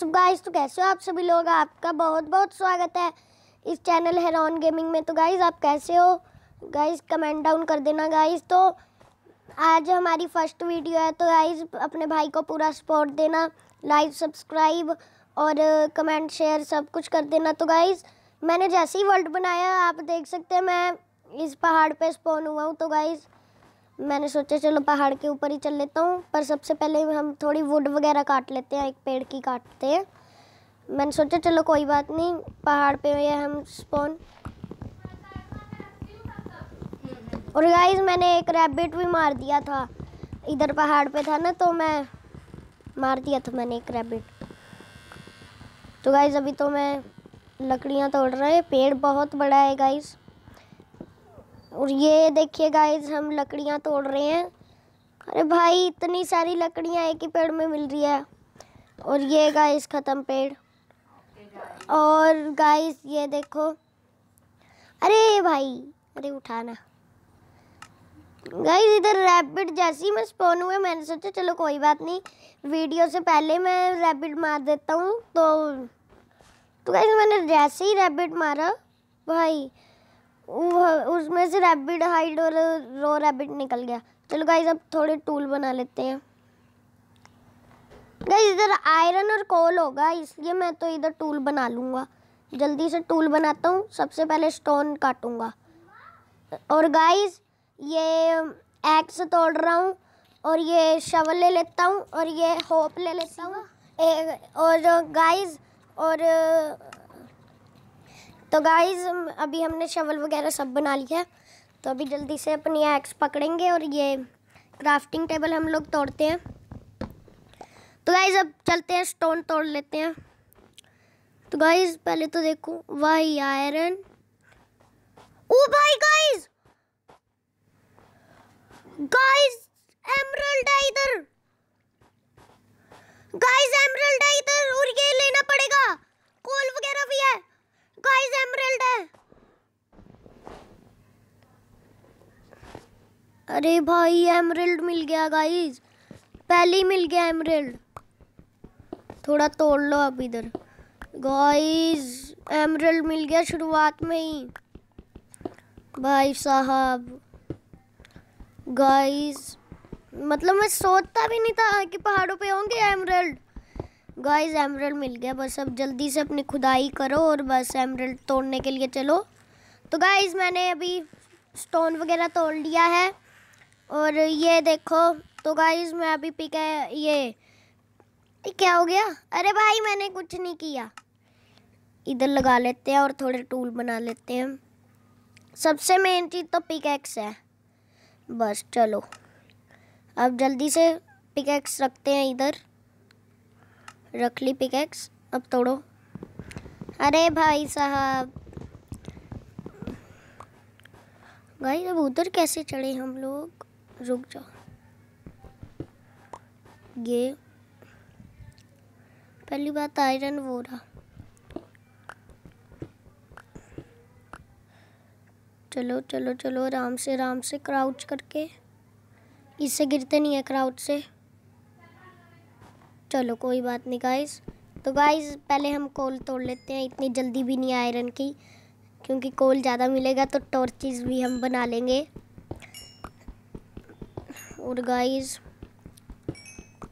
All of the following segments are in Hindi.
सब गाइस तो कैसे हो आप सभी लोग आपका बहुत बहुत स्वागत है इस चैनल हैरान गेमिंग में तो गाइस आप कैसे हो गाइस कमेंट डाउन कर देना गाइस तो आज हमारी फर्स्ट वीडियो है तो गाइस अपने भाई को पूरा सपोर्ट देना लाइक सब्सक्राइब और कमेंट शेयर सब कुछ कर देना तो गाइस मैंने जैसे ही वर्ल्ड बनाया आप देख सकते हैं मैं इस पहाड़ पे स्पोन हुआ हूँ तो गाइज़ मैंने सोचा चलो पहाड़ के ऊपर ही चल लेता हूँ पर सबसे पहले हम थोड़ी वुड वगैरह काट लेते हैं एक पेड़ की काटते हैं मैंने सोचा चलो कोई बात नहीं पहाड़ पे हुए हम स्पॉन और गाइस मैंने एक रैबिट भी मार दिया था इधर पहाड़ पे था ना तो मैं मार दिया था मैंने एक रैबिट तो गाइस अभी तो मैं लकड़ियाँ तोड़ रहा है पेड़ बहुत बड़ा है गाइस और ये देखिए गाइज हम लकड़ियाँ तोड़ रहे हैं अरे भाई इतनी सारी लकड़ियाँ एक ही पेड़ में मिल रही है और ये गाइस ख़त्म पेड़ और गाइस ये देखो अरे भाई अरे उठाना गाइस इधर रैबिट ही मैं स्पोन हुए मैंने सोचा चलो कोई बात नहीं वीडियो से पहले मैं रैबिट मार देता हूँ तो तो गाइस मैंने जैसे ही रैबिट मारा भाई उसमें से रैबिट हाइड और रो रैबिट निकल गया चलो गाइज अब थोड़े टूल बना लेते हैं गाइज इधर आयरन और कोल होगा इसलिए मैं तो इधर टूल बना लूँगा जल्दी से टूल बनाता हूँ सबसे पहले स्टोन काटूँगा और गाइज ये एक्स तोड़ रहा हूँ और ये शवल ले लेता हूँ और ये होप ले लेता हूँ और गाइज और तो गाइज अभी हमने शवल वगैरह सब बना लिया है तो अभी जल्दी से अपनी एक्स पकड़ेंगे और ये क्राफ्टिंग टेबल हम लोग तोड़ते हैं तो गाइज अब चलते हैं स्टोन तोड़ लेते हैं तो गाइज पहले तो देखो वाई आयरन ओ भाई गाइज गाइज एमरल्ड है इधर गाइज एमरल्ड है इधर और ये लेना अरे भाई एमरल्ड मिल गया गाइज़ पहले ही मिल गया एमरल्ड थोड़ा तोड़ लो अब इधर गाइज एमरल्ड मिल गया शुरुआत में ही भाई साहब गाइज मतलब मैं सोचता भी नहीं था कि पहाड़ों पे होंगे एमरल्ड गाइज एमरल्ड मिल गया बस अब जल्दी से अपनी खुदाई करो और बस एमरल्ड तोड़ने के लिए चलो तो गाइज़ मैंने अभी स्टोन वगैरह तोड़ लिया है और ये देखो तो गाइज मैं अभी पिक है ये क्या हो गया अरे भाई मैंने कुछ नहीं किया इधर लगा लेते हैं और थोड़े टूल बना लेते हैं सबसे मेन चीज़ तो पिकैक्स है बस चलो अब जल्दी से पिकैक्स रखते हैं इधर रख ली पिकैक्स अब तोड़ो अरे भाई साहब गाइस अब उधर कैसे चढ़े हम लोग रुक जाओ ये पहली बात आयरन तो वो रहा चलो चलो चलो आराम से आराम से क्राउच करके इससे गिरते नहीं है क्राउच से चलो कोई बात नहीं गाइस तो गाइस पहले हम कोल तोड़ लेते हैं इतनी जल्दी भी नहीं आयरन की क्योंकि कोल ज़्यादा मिलेगा तो टॉर्चेस भी हम बना लेंगे और गाइस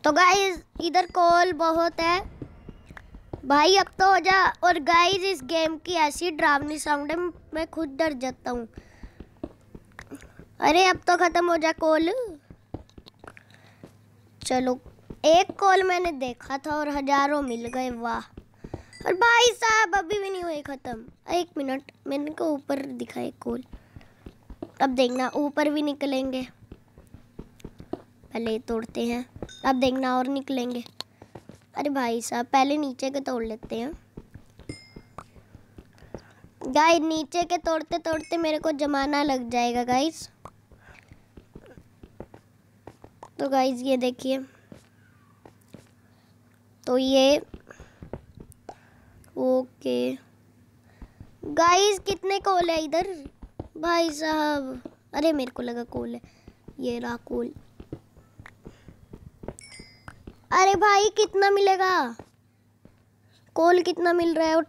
तो गाइस इधर कॉल बहुत है भाई अब तो हो जा और गाइस इस गेम की ऐसी ड्रावनी साउंड है मैं खुद डर जाता हूँ अरे अब तो ख़त्म हो जा कॉल चलो एक कॉल मैंने देखा था और हजारों मिल गए वाह और भाई साहब अभी भी नहीं हुए ख़त्म एक मिनट मैंने को ऊपर दिखाए कॉल अब देखना ऊपर भी निकलेंगे पहले तोड़ते हैं अब देखना और निकलेंगे अरे भाई साहब पहले नीचे के तोड़ लेते हैं गाइस नीचे के तोड़ते तोड़ते मेरे को जमाना लग जाएगा गाइस तो गाइस ये देखिए तो ये ओके गाइस कितने कोल है इधर भाई साहब अरे मेरे को लगा कोल है ये रहा कोल अरे भाई कितना मिलेगा कोल कितना मिल रहा है और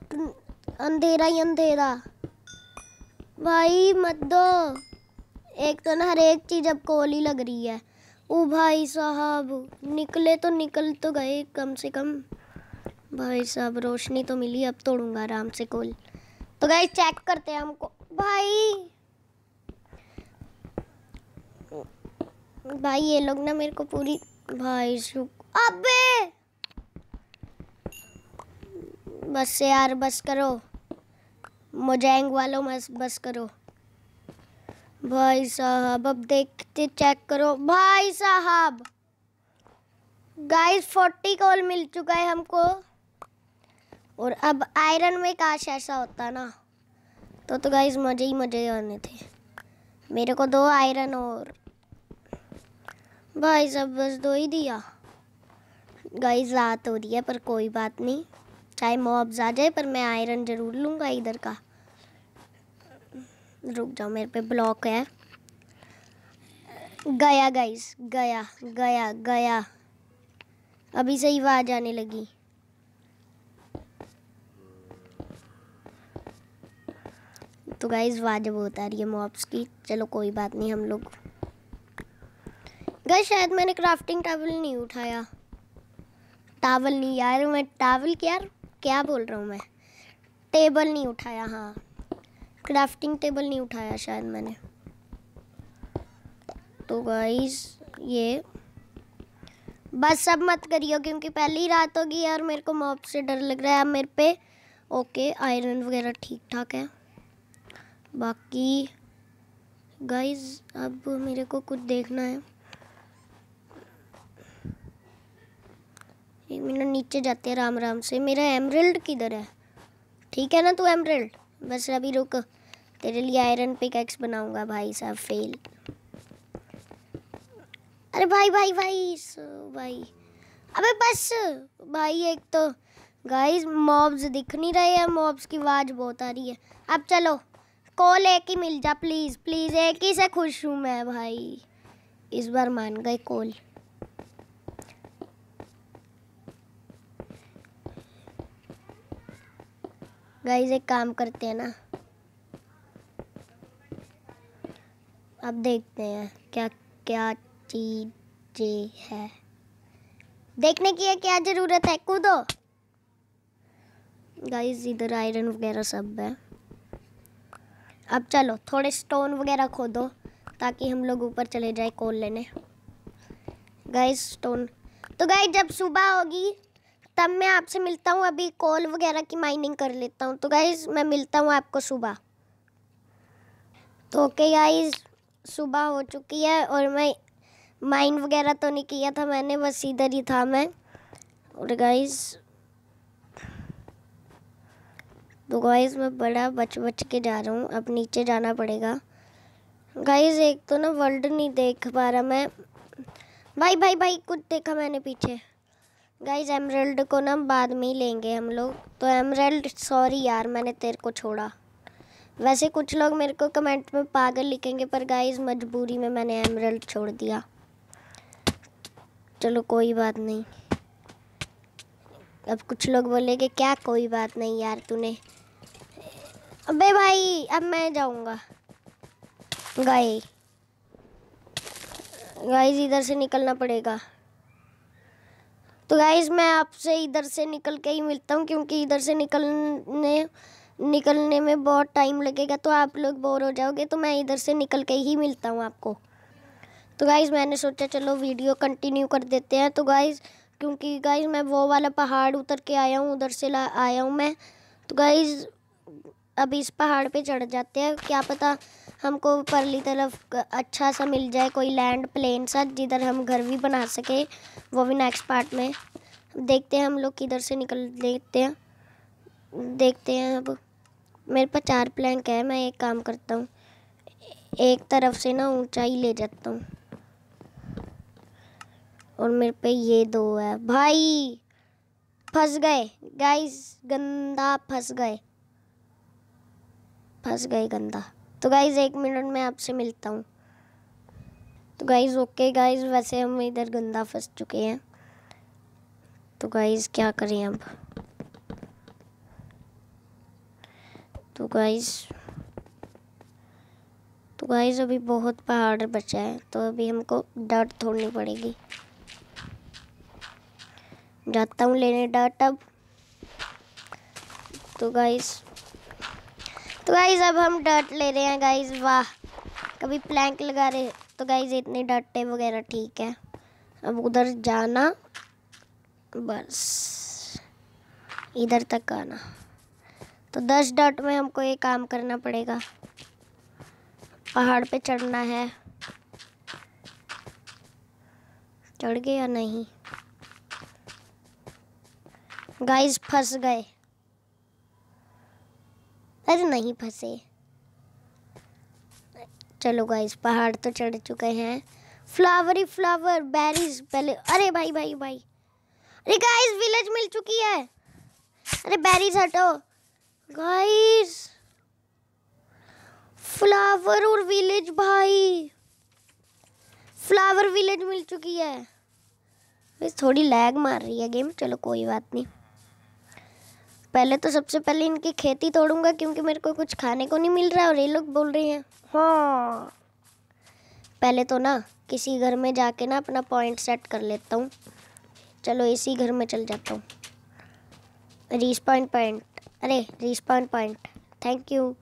अंधेरा ही अंधेरा भाई मत दो एक तो ना हर एक चीज़ अब कोल ही लग रही है ओ भाई साहब निकले तो निकल तो गए कम से कम भाई साहब रोशनी तो मिली अब तोड़ूंगा आराम से कोल तो गए चेक करते हैं हमको भाई भाई ये लोग ना मेरे को पूरी भाई अबे बस यार बस करो मोजैंग वालों बस बस करो भाई साहब अब देखते चेक करो भाई साहब गाइस फोर्टी कॉल मिल चुका है हमको और अब आयरन में काश ऐसा होता ना तो तो गाइस मज़े ही मज़े आने थे मेरे को दो आयरन और भाई साहब बस दो ही दिया गाइस रात हो रही है पर कोई बात नहीं चाहे मॉब्स आ जाए पर मैं आयरन ज़रूर लूँगा इधर का रुक जाओ मेरे पे ब्लॉक है गया गाइस गया गया गया अभी सही आवाज़ आने लगी तो गाइज वाजब होता रही है मॉब्स की चलो कोई बात नहीं हम लोग गई शायद मैंने क्राफ्टिंग टेबल नहीं उठाया टावल नहीं यार मैं टावल क्या यार क्या बोल रहा हूँ मैं टेबल नहीं उठाया हाँ क्राफ्टिंग टेबल नहीं उठाया शायद मैंने तो गाइस ये बस सब मत करियो क्योंकि पहली रात होगी यार मेरे को मॉब से डर लग रहा है अब मेरे पे ओके आयरन वगैरह ठीक ठाक है बाकी गाइस अब मेरे को कुछ देखना है मीना नीचे जाते हैं राम राम से मेरा एमरल्ड किधर है ठीक है ना तू एमरल्ड बस अभी रुक तेरे लिए आयरन पिक एक्स बनाऊंगा भाई साहब फेल अरे भाई भाई भाई भाई अबे बस भाई एक तो गाइस मॉब्स दिख नहीं रहे हैं मॉब्स की आवाज़ बहुत आ रही है अब चलो कॉल एक ही मिल जा प्लीज़ प्लीज़ एक ही से खुश हूँ मैं भाई इस बार मान गए कॉल गाइज एक काम करते हैं ना अब देखते हैं क्या क्या चीज़ें है देखने की है क्या ज़रूरत है कूदो गाइज इधर आयरन वगैरह सब है अब चलो थोड़े स्टोन वगैरह खोदो ताकि हम लोग ऊपर चले जाए कोल लेने गाइज स्टोन तो गाइज जब सुबह होगी तब मैं आपसे मिलता हूँ अभी कॉल वगैरह की माइनिंग कर लेता हूँ तो गाइज़ मैं मिलता हूँ आपको सुबह तो ओके गाइज़ सुबह हो चुकी है और मैं माइन वगैरह तो नहीं किया था मैंने बस इधर ही था मैं और गाइज़ तो गाइज़ मैं बड़ा बच बच के जा रहा हूँ अब नीचे जाना पड़ेगा गाइज़ एक तो ना वर्ल्ड नहीं देख पा रहा मैं भाई भाई भाई कुछ देखा मैंने पीछे गाइज एमरल्ड को ना बाद में ही लेंगे हम लोग तो एमरल्ड सॉरी यार मैंने तेरे को छोड़ा वैसे कुछ लोग मेरे को कमेंट में पागल लिखेंगे पर गाइज मजबूरी में मैंने एमरल्ड छोड़ दिया चलो कोई बात नहीं अब कुछ लोग बोलेंगे क्या कोई बात नहीं यार तूने अबे भाई अब मैं जाऊंगा गाय गाइज इधर से निकलना पड़ेगा तो गाइज मैं आपसे इधर से निकल के ही मिलता हूँ क्योंकि इधर से निकलने निकलने में बहुत टाइम लगेगा तो आप लोग बोर हो जाओगे तो मैं इधर से निकल के ही मिलता हूँ आपको तो गाइज़ मैंने सोचा चलो वीडियो कंटिन्यू कर देते हैं तो गाइज़ क्योंकि गाइज़ मैं वो वाला पहाड़ उतर के आया हूँ उधर से आया हूँ मैं तो गाइज़ अब इस पहाड़ पे चढ़ जाते हैं क्या पता हमको परली तरफ अच्छा सा मिल जाए कोई लैंड प्लेन सा जिधर हम घर भी बना सके वो भी नेक्स्ट पार्ट में देखते हैं हम लोग किधर से निकल देखते हैं देखते हैं अब मेरे पास चार प्लैंक है मैं एक काम करता हूँ एक तरफ से ना ऊंचाई ले जाता हूँ और मेरे पे ये दो है भाई फंस गए गाइस गंदा फंस गए फंस गए गंदा तो गाइज़ एक मिनट में आपसे मिलता हूँ तो गाइज़ ओके गाइज़ वैसे हम इधर गंदा फंस चुके हैं तो गाइज़ क्या करें अब तो गाइज़ तो गाइज़ अभी बहुत पहाड़ बचा है तो अभी हमको डर तोड़नी पड़ेगी जाता हूँ लेने डाट अब तो गाइज़ तो गाइज अब हम डट ले रहे हैं गाइज वाह कभी प्लैंक लगा रहे तो गाइज इतने डटे वगैरह ठीक है अब उधर जाना बस इधर तक आना तो दस डट में हमको ये काम करना पड़ेगा पहाड़ पे चढ़ना है चढ़ गए या नहीं गाइज फंस गए अरे नहीं फंसे चलो गाइस पहाड़ तो चढ़ चुके हैं फ्लावर ही फ्लावर बेरीज पहले अरे भाई भाई भाई अरे गाइस विलेज मिल चुकी है अरे बेरीज हटो गाइस फ्लावर और विलेज भाई फ्लावर विलेज मिल चुकी है थोड़ी लैग मार रही है गेम चलो कोई बात नहीं पहले तो सबसे पहले इनकी खेती तोड़ूंगा क्योंकि मेरे को कुछ खाने को नहीं मिल रहा और ये लोग बोल रहे हैं हाँ पहले तो ना किसी घर में जाके ना अपना पॉइंट सेट कर लेता हूँ चलो इसी घर में चल जाता हूँ रीस पॉइंट पॉइंट अरे रीस पॉइंट पॉइंट थैंक यू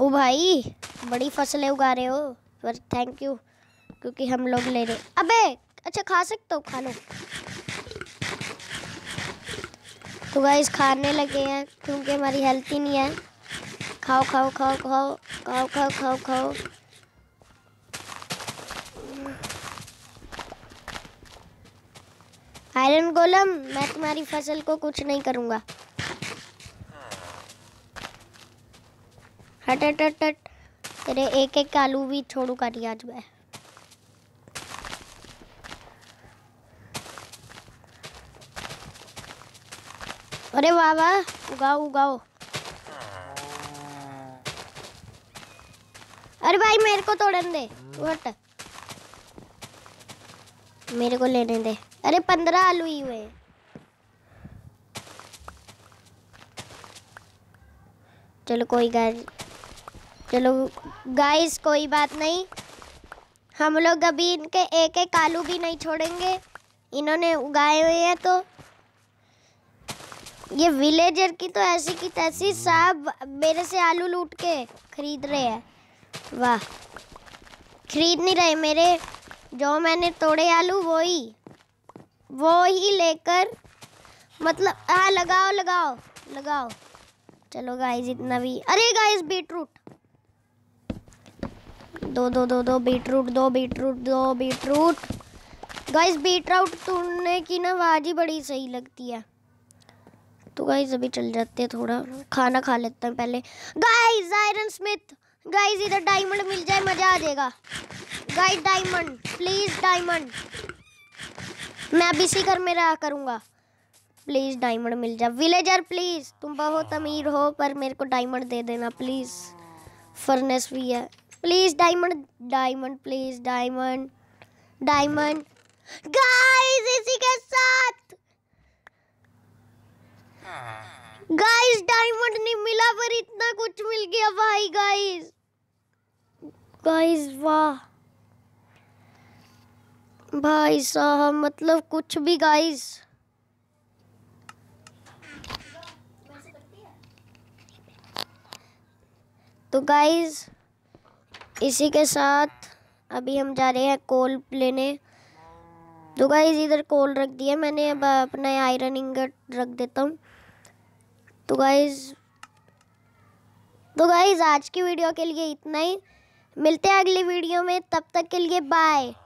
ओ भाई बड़ी फसलें उगा रहे हो पर थैंक यू क्योंकि हम लोग ले रहे अबे अच्छा खा सकते हो खा लो तो गाइस खाने लगे हैं क्योंकि हमारी हेल्थ ही नहीं है खाओ खाओ खाओ खाओ खाओ खाओ खाओ खाओ आयरन गोलम मैं तुम्हारी फसल को कुछ नहीं करूंगा हट हट हट तेरे एक एक आलू भी छोड़ू करी आज मैं अरे वाह वाह उगाओ उगाओ अरे भाई मेरे को तोड़न दे वट मेरे को लेने दे अरे पंद्रह आलू ही हुए चलो कोई गाय चलो गाइस कोई बात नहीं हम लोग अभी इनके एक एक आलू भी नहीं छोड़ेंगे इन्होंने उगाए हुए हैं तो ये विलेजर की तो ऐसी की तैसी सब मेरे से आलू लूट के खरीद रहे हैं वाह खरीद नहीं रहे मेरे जो मैंने तोड़े आलू वो ही वो ही लेकर मतलब हाँ लगाओ लगाओ लगाओ चलो गाइस इतना भी अरे गाइस बीटरूट दो दो दो दो बीटरूट दो बीटरूट दो बीटरूट गाइस बीटरूट तोड़ने की ना आवाज़ ही बड़ी सही लगती है तो गाइज अभी चल जाते हैं थोड़ा खाना खा लेते हैं पहले गाइज आयरन स्मिथ गाइज इधर डायमंड मिल जाए मज़ा आ जाएगा गाइज डायमंड प्लीज़ डायमंड मैं अभी इसी घर में रहा करूँगा प्लीज़ डायमंड मिल जाए विलेजर प्लीज़ तुम बहुत अमीर हो पर मेरे को डायमंड दे देना प्लीज़ फर्नेस भी है please diamond diamond please diamond diamond guys इसी के साथ गाइस डायमंड नहीं मिला पर इतना कुछ मिल गया भाई गाइस गाइस वाह भाई साहब मतलब कुछ भी गाइस तो गाइस इसी के साथ अभी हम जा रहे हैं कोल लेने तो गाइस इधर कोल रख दिया मैंने अब अपना आयरन इंगट रख देता हूँ तो गाइज तो गाइज आज की वीडियो के लिए इतना ही मिलते हैं अगली वीडियो में तब तक के लिए बाय